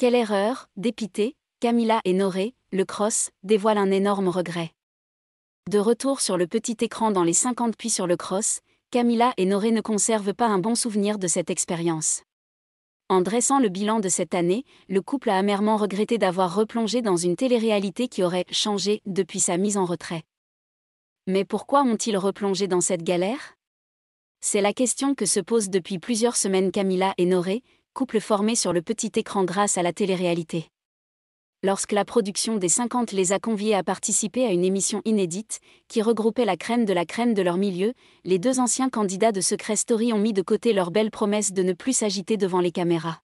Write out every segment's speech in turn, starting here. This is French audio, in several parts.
Quelle erreur, dépité, Camilla et Noré, le cross, dévoile un énorme regret. De retour sur le petit écran dans les 50 puis sur le cross, Camilla et Noré ne conservent pas un bon souvenir de cette expérience. En dressant le bilan de cette année, le couple a amèrement regretté d'avoir replongé dans une télé-réalité qui aurait changé depuis sa mise en retrait. Mais pourquoi ont-ils replongé dans cette galère C'est la question que se posent depuis plusieurs semaines Camilla et Noré, couple formé sur le petit écran grâce à la télé-réalité. Lorsque la production des 50 les a conviés à participer à une émission inédite, qui regroupait la crème de la crème de leur milieu, les deux anciens candidats de Secret Story ont mis de côté leur belle promesse de ne plus s'agiter devant les caméras.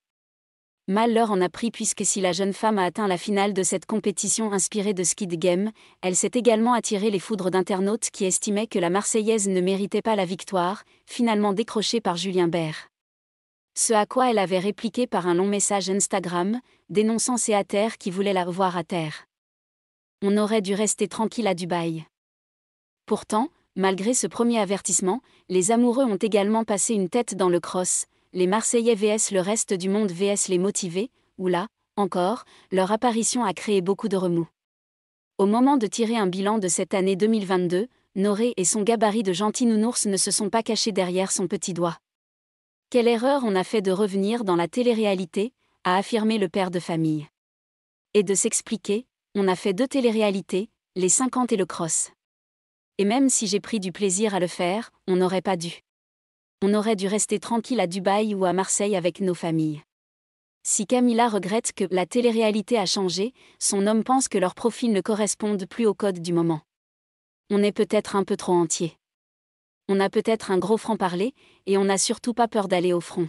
Mal en a pris puisque si la jeune femme a atteint la finale de cette compétition inspirée de Skid Game, elle s'est également attirée les foudres d'internautes qui estimaient que la Marseillaise ne méritait pas la victoire, finalement décrochée par Julien Bert ce à quoi elle avait répliqué par un long message Instagram, dénonçant ses haters qui voulaient la revoir à terre. On aurait dû rester tranquille à Dubaï. Pourtant, malgré ce premier avertissement, les amoureux ont également passé une tête dans le cross, les Marseillais vs le reste du monde vs les motivés, ou là, encore, leur apparition a créé beaucoup de remous. Au moment de tirer un bilan de cette année 2022, Noré et son gabarit de gentil nounours ne se sont pas cachés derrière son petit doigt. Quelle erreur on a fait de revenir dans la télé-réalité, a affirmé le père de famille. Et de s'expliquer, on a fait deux téléréalités, les 50 et le cross. Et même si j'ai pris du plaisir à le faire, on n'aurait pas dû. On aurait dû rester tranquille à Dubaï ou à Marseille avec nos familles. Si Camilla regrette que la téléréalité a changé, son homme pense que leurs profils ne correspondent plus au code du moment. On est peut-être un peu trop entier on a peut-être un gros franc-parler, et on n'a surtout pas peur d'aller au front.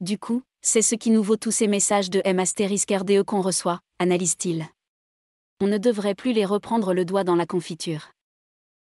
Du coup, c'est ce qui nous vaut tous ces messages de M RDE e qu'on reçoit, analyse-t-il. On ne devrait plus les reprendre le doigt dans la confiture.